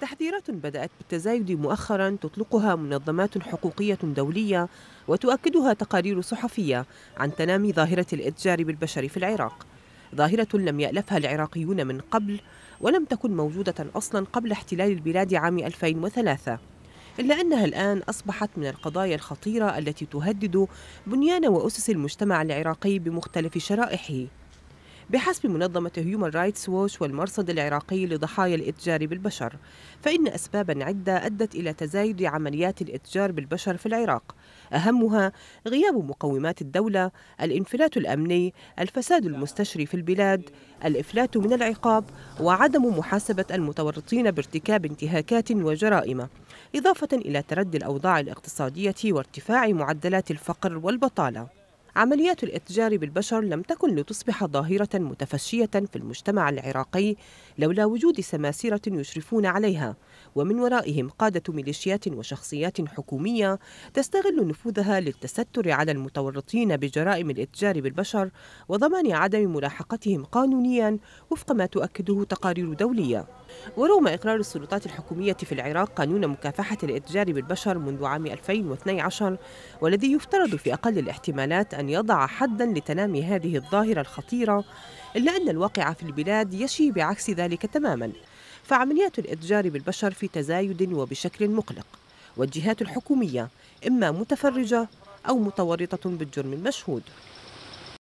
تحذيرات بدأت بالتزايد مؤخرا تطلقها منظمات حقوقية دولية وتؤكدها تقارير صحفية عن تنامي ظاهرة الإتجار بالبشر في العراق ظاهرة لم يألفها العراقيون من قبل ولم تكن موجودة أصلا قبل احتلال البلاد عام 2003 إلا أنها الآن أصبحت من القضايا الخطيرة التي تهدد بنيان وأسس المجتمع العراقي بمختلف شرائحه بحسب منظمة هيومان رايتس ووش والمرصد العراقي لضحايا الإتجار بالبشر فإن أسبابا عدة أدت إلى تزايد عمليات الإتجار بالبشر في العراق أهمها غياب مقومات الدولة الانفلات الأمني الفساد المستشري في البلاد الإفلات من العقاب وعدم محاسبة المتورطين بارتكاب انتهاكات وجرائم إضافة إلى تردي الأوضاع الاقتصادية وارتفاع معدلات الفقر والبطالة عمليات الاتجار بالبشر لم تكن لتصبح ظاهرة متفشية في المجتمع العراقي لولا وجود سماسرة يشرفون عليها ومن ورائهم قادة ميليشيات وشخصيات حكومية تستغل نفوذها للتستر على المتورطين بجرائم الاتجار بالبشر وضمان عدم ملاحقتهم قانونيا وفق ما تؤكده تقارير دولية ورغم إقرار السلطات الحكومية في العراق قانون مكافحة الإتجار بالبشر منذ عام 2012 والذي يفترض في أقل الاحتمالات أن يضع حداً لتنامي هذه الظاهرة الخطيرة إلا أن الواقع في البلاد يشي بعكس ذلك تماماً فعمليات الإتجار بالبشر في تزايد وبشكل مقلق والجهات الحكومية إما متفرجة أو متورطة بالجرم المشهود